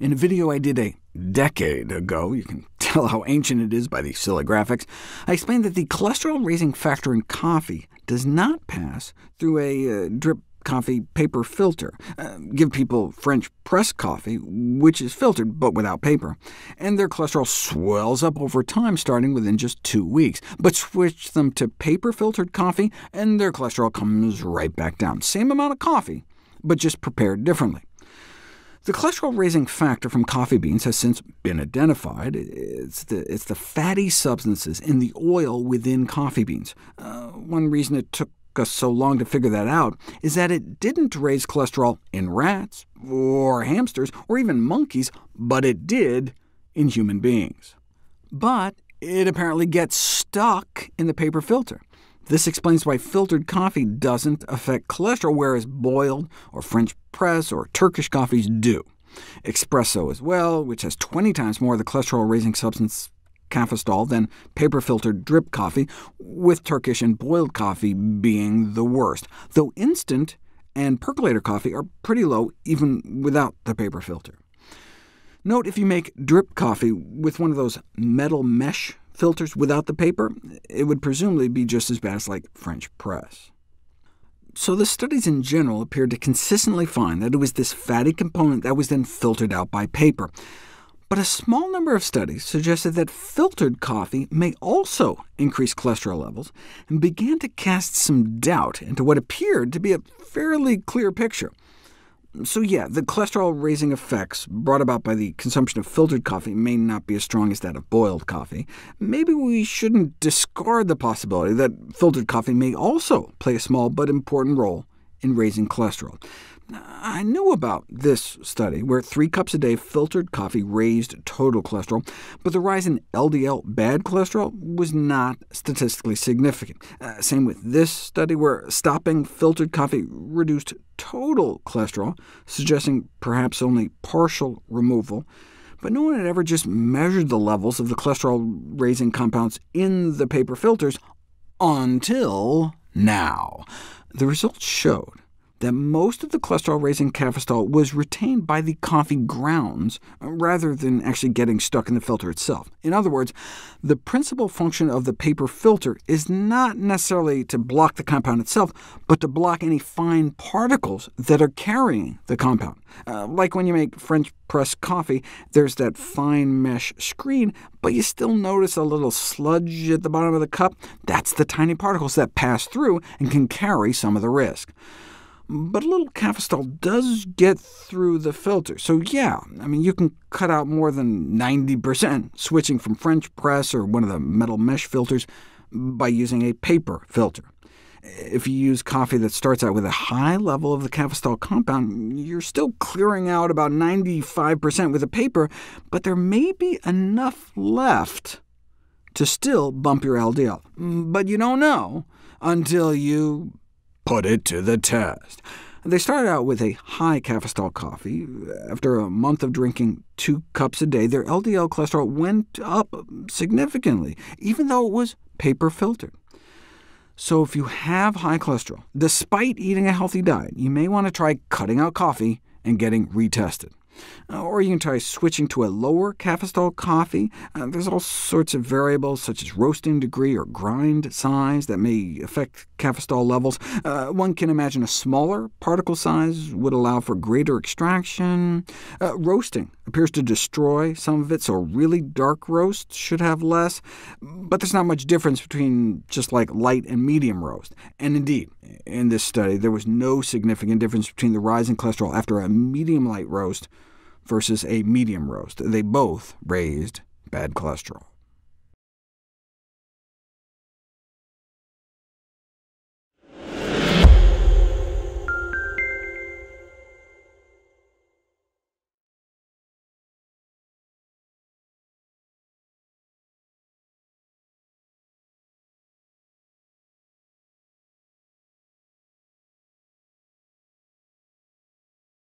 In a video I did a decade ago, you can tell how ancient it is by the silly graphics, I explained that the cholesterol-raising factor in coffee does not pass through a uh, drip coffee paper filter. Uh, give people French press coffee, which is filtered but without paper, and their cholesterol swells up over time starting within just two weeks. But switch them to paper-filtered coffee, and their cholesterol comes right back down. Same amount of coffee, but just prepared differently. The cholesterol-raising factor from coffee beans has since been identified. It's the, it's the fatty substances in the oil within coffee beans. Uh, one reason it took us so long to figure that out is that it didn't raise cholesterol in rats, or hamsters, or even monkeys, but it did in human beings. But it apparently gets stuck in the paper filter. This explains why filtered coffee doesn't affect cholesterol, whereas boiled or French press or Turkish coffees do. Espresso as well, which has 20 times more of the cholesterol-raising substance cafestol than paper-filtered drip coffee, with Turkish and boiled coffee being the worst, though instant and percolator coffee are pretty low even without the paper filter. Note if you make drip coffee with one of those metal mesh filters without the paper, it would presumably be just as bad as like French press. So the studies in general appeared to consistently find that it was this fatty component that was then filtered out by paper. But a small number of studies suggested that filtered coffee may also increase cholesterol levels, and began to cast some doubt into what appeared to be a fairly clear picture. So yeah, the cholesterol-raising effects brought about by the consumption of filtered coffee may not be as strong as that of boiled coffee. Maybe we shouldn't discard the possibility that filtered coffee may also play a small but important role in raising cholesterol. I knew about this study, where three cups a day filtered coffee raised total cholesterol, but the rise in LDL bad cholesterol was not statistically significant. Uh, same with this study, where stopping filtered coffee reduced total cholesterol, suggesting perhaps only partial removal, but no one had ever just measured the levels of the cholesterol-raising compounds in the paper filters until now. The results showed that most of the cholesterol-raising cafestol was retained by the coffee grounds, uh, rather than actually getting stuck in the filter itself. In other words, the principal function of the paper filter is not necessarily to block the compound itself, but to block any fine particles that are carrying the compound. Uh, like when you make French press coffee, there's that fine mesh screen, but you still notice a little sludge at the bottom of the cup. That's the tiny particles that pass through and can carry some of the risk. But a little cafestol does get through the filter, so yeah, I mean you can cut out more than 90% switching from French press or one of the metal mesh filters by using a paper filter. If you use coffee that starts out with a high level of the cafestol compound, you're still clearing out about 95% with a paper, but there may be enough left to still bump your LDL. But you don't know until you put it to the test. They started out with a high Cafestol coffee. After a month of drinking two cups a day, their LDL cholesterol went up significantly, even though it was paper-filtered. So if you have high cholesterol, despite eating a healthy diet, you may want to try cutting out coffee and getting retested. Uh, or you can try switching to a lower cafestol coffee. Uh, there's all sorts of variables, such as roasting degree or grind size, that may affect cafestol levels. Uh, one can imagine a smaller particle size would allow for greater extraction. Uh, roasting appears to destroy some of it, so really dark roast should have less. But there's not much difference between just like light and medium roast. And indeed, in this study, there was no significant difference between the rise in cholesterol after a medium light roast versus a medium roast. They both raised bad cholesterol.